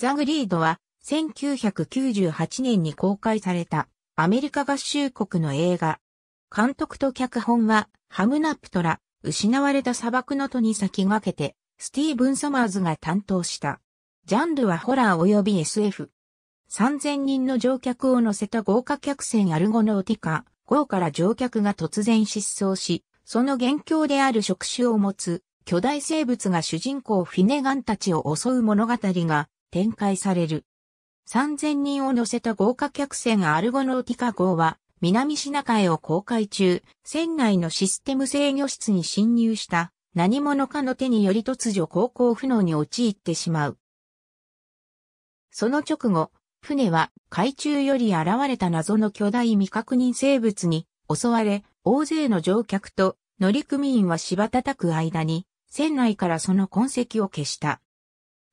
ザ・グリードは1998年に公開されたアメリカ合衆国の映画。監督と脚本はハムナプトラ、失われた砂漠の戸に先駆けてスティーブン・ソマーズが担当した。ジャンルはホラー及び SF。3000人の乗客を乗せた豪華客船アルゴノーティカ、号から乗客が突然失踪し、その元凶である触手を持つ巨大生物が主人公フィネガンたちを襲う物語が展開される。3000人を乗せた豪華客船アルゴノーティカ号は、南シナ海を航海中、船内のシステム制御室に侵入した何者かの手により突如航行不能に陥ってしまう。その直後、船は海中より現れた謎の巨大未確認生物に襲われ、大勢の乗客と乗組員はた叩く間に、船内からその痕跡を消した。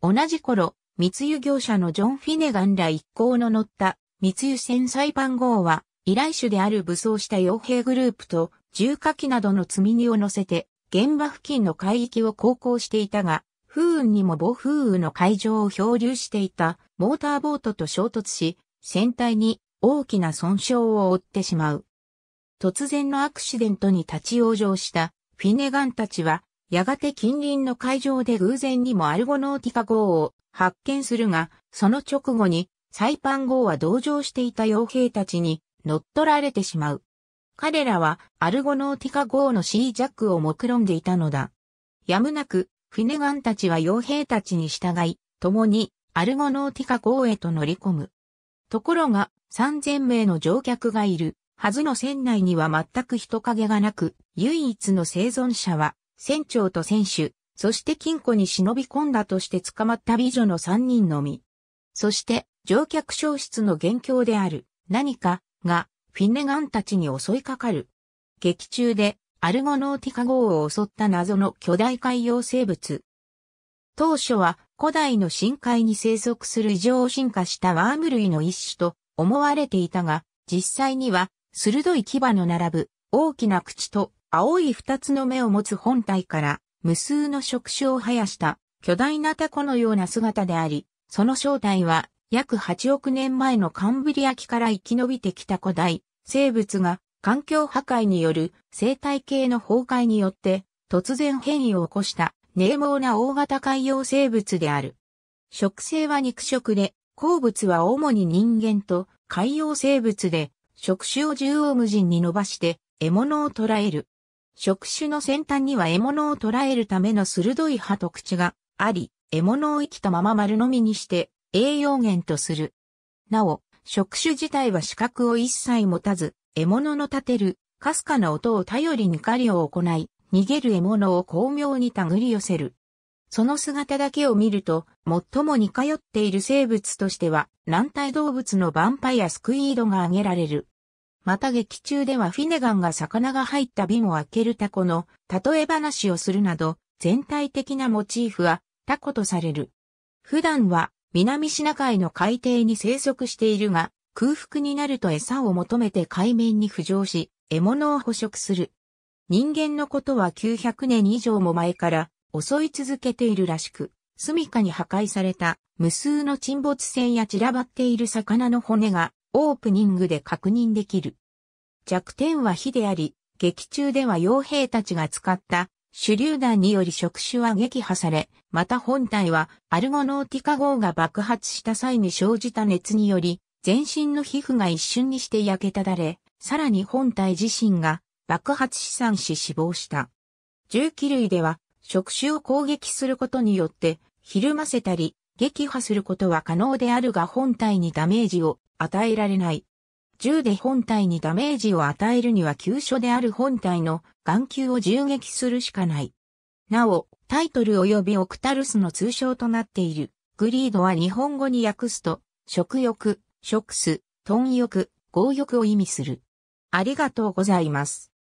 同じ頃、密輸業者のジョン・フィネガンら一行の乗った密輸船サイパン号は、依頼主である武装した傭兵グループと重火器などの積み荷を乗せて、現場付近の海域を航行していたが、風雲にも暴風雨の海上を漂流していたモーターボートと衝突し、船体に大きな損傷を負ってしまう。突然のアクシデントに立ち往生したフィネガンたちは、やがて近隣の海上で偶然にもアルゴノーティカ号を発見するが、その直後にサイパン号は同乗していた傭兵たちに乗っ取られてしまう。彼らはアルゴノーティカ号のシージャックを目論んでいたのだ。やむなく、フィネガンたちは傭兵たちに従い、共にアルゴノーティカ号へと乗り込む。ところが、3000名の乗客がいるはずの船内には全く人影がなく、唯一の生存者は船長と船主、そして金庫に忍び込んだとして捕まった美女の三人のみ。そして、乗客消失の元凶である、何か、が、フィンネガンたちに襲いかかる。劇中で、アルゴノーティカ号を襲った謎の巨大海洋生物。当初は、古代の深海に生息する異常を進化したワーム類の一種と思われていたが、実際には、鋭い牙の並ぶ、大きな口と青い二つの目を持つ本体から、無数の触手を生やした巨大なタコのような姿であり、その正体は約8億年前のカンブリア紀から生き延びてきた古代生物が環境破壊による生態系の崩壊によって突然変異を起こした冷猛な大型海洋生物である。食性は肉食で、鉱物は主に人間と海洋生物で、触手を縦横無尽に伸ばして獲物を捕らえる。触手の先端には獲物を捕らえるための鋭い歯と口があり、獲物を生きたまま丸飲みにして栄養源とする。なお、触手自体は視覚を一切持たず、獲物の立てる、かすかな音を頼りに狩りを行い、逃げる獲物を巧妙に手繰り寄せる。その姿だけを見ると、最も似通っている生物としては、軟体動物のバンパイスクイードが挙げられる。また劇中ではフィネガンが魚が入った瓶を開けるタコの例え話をするなど、全体的なモチーフはタコとされる。普段は南シナ海の海底に生息しているが、空腹になると餌を求めて海面に浮上し、獲物を捕食する。人間のことは900年以上も前から襲い続けているらしく、住処に破壊された無数の沈没船や散らばっている魚の骨がオープニングで確認できる。弱点は火であり、劇中では傭兵たちが使った手榴弾により触手は撃破され、また本体はアルゴノーティカ号が爆発した際に生じた熱により、全身の皮膚が一瞬にして焼けただれ、さらに本体自身が爆発死産し死亡した。銃器類では、触手を攻撃することによって、ひるませたり、撃破することは可能であるが本体にダメージを与えられない。銃で本体にダメージを与えるには急所である本体の眼球を銃撃するしかない。なお、タイトル及びオクタルスの通称となっている、グリードは日本語に訳すと、食欲、食す、豚欲、強欲を意味する。ありがとうございます。